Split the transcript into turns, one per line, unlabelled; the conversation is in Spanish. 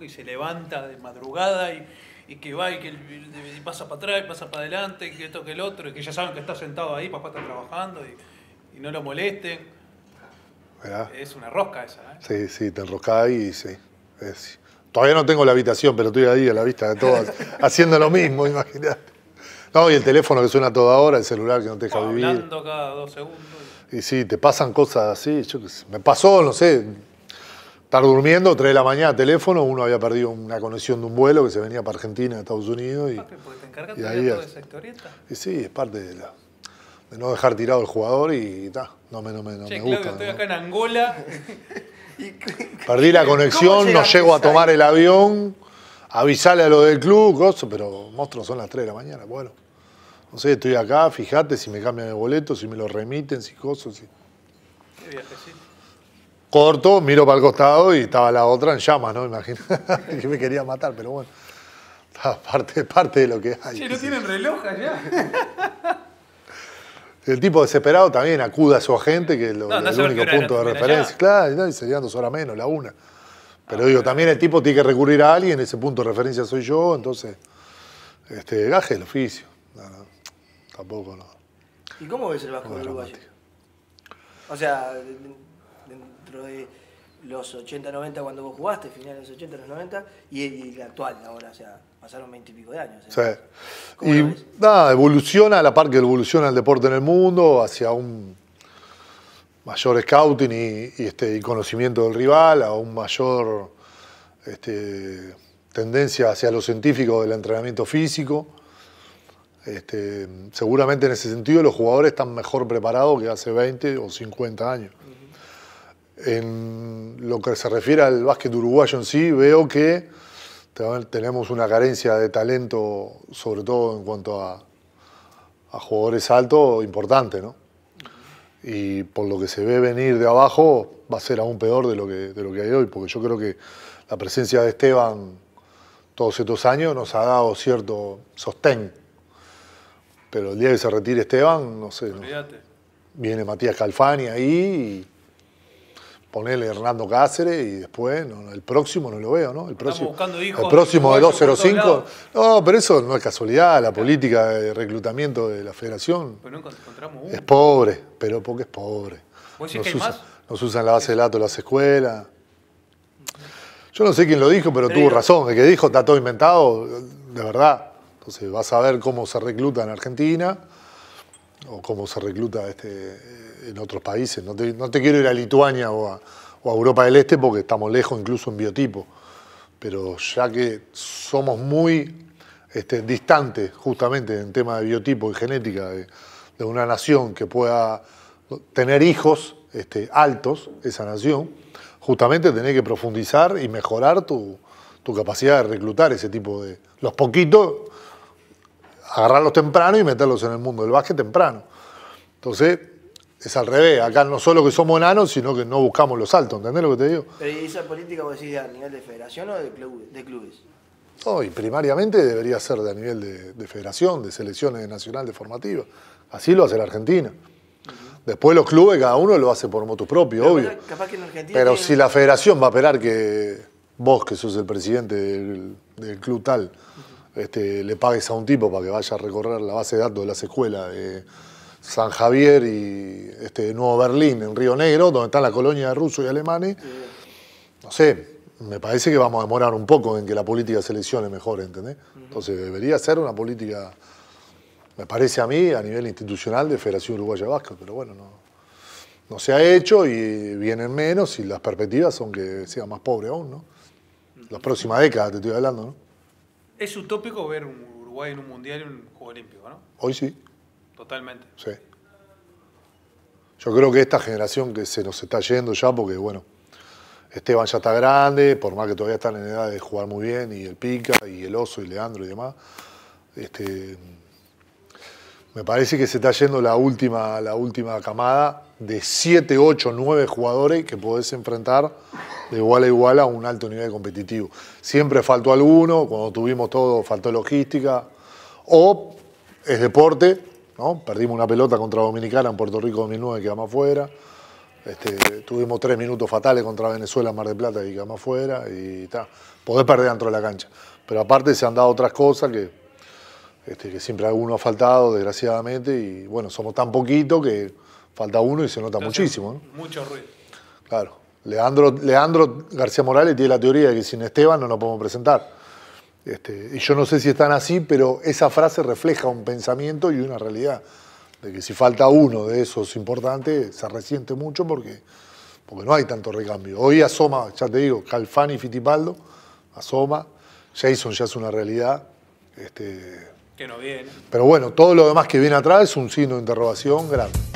y se levanta de madrugada y, que va y que pasa para atrás, pasa para adelante, y que esto que el otro, y que ya saben que está sentado ahí, papá está trabajando y, no lo molesten. Es una rosca esa. ¿eh? Sí, sí, te enrosca ahí y sí. Todavía no tengo la habitación, pero estoy ahí a la vista de todas, haciendo lo mismo, imagínate. No, y el teléfono que suena todo ahora el celular que no te deja vivir. cada dos segundos. Y sí, te pasan cosas así. Yo, me pasó, no sé, estar durmiendo, 3 de la mañana, teléfono, uno había perdido una conexión de un vuelo que se venía para Argentina, Estados Unidos. Y, te y sí, es parte de, no dejar tirado el jugador y ta, no me, no me, no me Estoy acá en Angola. Perdí la conexión, no llego a tomar el avión, Avisarle a lo del club, cosas, pero monstruos son las 3 de la mañana, bueno. No sé, estoy acá, fíjate si me cambian el boleto, si me lo remiten, si cosas. Si... Qué corto, miro para el costado y estaba la otra en llamas, ¿no? Imagino que me quería matar, pero bueno, parte, parte de lo que hay. no tienen reloj allá. El tipo desesperado también acuda a su agente, que es el único punto de referencia. Claro, y, y serían dos horas menos, la una. Pero ah, digo, también el tipo tiene que recurrir a alguien, ese punto de referencia soy yo, entonces, este, gaje el oficio. tampoco no. ¿Y cómo ves el Vasco Uruguay? O sea, dentro de los 80, 90 cuando vos jugaste, finales de los 80, los 90, y, la actual ahora, o sea, pasaron 20 y pico de años. ¿eh? Sí. y nada, evoluciona a la par que evoluciona el deporte en el mundo hacia un mayor scouting y, este, conocimiento del rival, a un mayor este, tendencia hacia lo científico del entrenamiento físico. Este, seguramente en ese sentido los jugadores están mejor preparados que hace 20 o 50 años. En lo que se refiere al básquet uruguayo en sí, veo que tenemos una carencia de talento, sobre todo en cuanto a, jugadores altos, importante, ¿no? Y por lo que se ve venir de abajo, va a ser aún peor de lo que, hay hoy, porque yo creo que la presencia de Esteban todos estos años nos ha dado cierto sostén. Pero el día que se retire Esteban, no sé, ¿no? viene Matías Calfani ahí y ponele Hernando Cáceres y después el próximo no lo veo, ¿no? El próximo, el próximo de 205. No, pero eso no es casualidad, la política de reclutamiento de la federación. Pero no encontramos uno. Es pobre, pero porque es pobre. nos, usan la base de datos de las escuelas. Yo no sé quién lo dijo, pero tuvo razón. El que dijo está todo inventado, de verdad. Entonces vas a ver cómo se recluta en Argentina o cómo se recluta este, en otros países. No te, quiero ir a Lituania o a, Europa del Este porque estamos lejos incluso en biotipo, pero ya que somos muy este, distantes justamente en tema de biotipo y genética de, una nación que pueda tener hijos este, altos, esa nación, justamente tenés que profundizar y mejorar tu, tu capacidad de reclutar ese tipo de... Los poquitos agarrarlos temprano y meterlos en el mundo del básquet temprano. Entonces, es al revés. Acá no solo que somos enanos, sino que no buscamos los altos. ¿Entendés lo que te digo? Pero esa política vos decís a nivel de federación o de, clubes? No, y primariamente debería ser a nivel de, federación, de selecciones nacional de formativa. Así lo hace la Argentina. Después los clubes, cada uno lo hace por moto propio, obvio. Pero si la federación va a esperar que vos, que sos el presidente del, club tal, este, le pagues a un tipo para que vaya a recorrer la base de datos de las escuelas de San Javier y este, Nuevo Berlín, en Río Negro, donde están la colonia de rusos y alemanes. No sé, me parece que vamos a demorar un poco en que la política seleccione lesione mejor, ¿entendés? Entonces debería ser una política, me parece a mí, a nivel institucional de Federación Uruguaya Vasco, pero bueno, no, no se ha hecho y vienen menos y las perspectivas son que sea más pobre aún, ¿no? Las próximas décadas te estoy hablando, ¿no? Es utópico ver un Uruguay en un mundial y un juego olímpico, ¿no? Hoy sí. Totalmente. Sí. Yo creo que esta generación que se nos está yendo ya, porque bueno, Esteban ya está grande, por más que todavía están en edad de jugar muy bien, y el Pica, y el Oso, y Leandro y demás, este, me parece que se está yendo la última, la última camada de 7, 8, 9 jugadores que podés enfrentar de igual a igual a un alto nivel competitivo. Siempre faltó alguno, cuando tuvimos todo faltó logística, o es deporte, ¿no? perdimos una pelota contra Dominicana en Puerto Rico 2009 que quedamos afuera, este, tuvimos tres minutos fatales contra Venezuela en Mar del Plata y quedamos afuera, y está, podés perder dentro de la cancha. Pero aparte se han dado otras cosas que este, que siempre alguno ha faltado, desgraciadamente, y bueno, somos tan poquito que falta uno y se nota muchísimo. Mucho ruido. Claro. Leandro, Leandro García Morales tiene la teoría de que sin Esteban no nos podemos presentar. Este, y yo no sé si están así, pero esa frase refleja un pensamiento y una realidad. De que si falta uno de esos importantes, se resiente mucho porque, porque no hay tanto recambio. Hoy asoma, ya te digo, Calfani y Fitipaldo, asoma. Jason ya es una realidad. Este, pero bueno, todo lo demás que viene atrás es un signo de interrogación grande.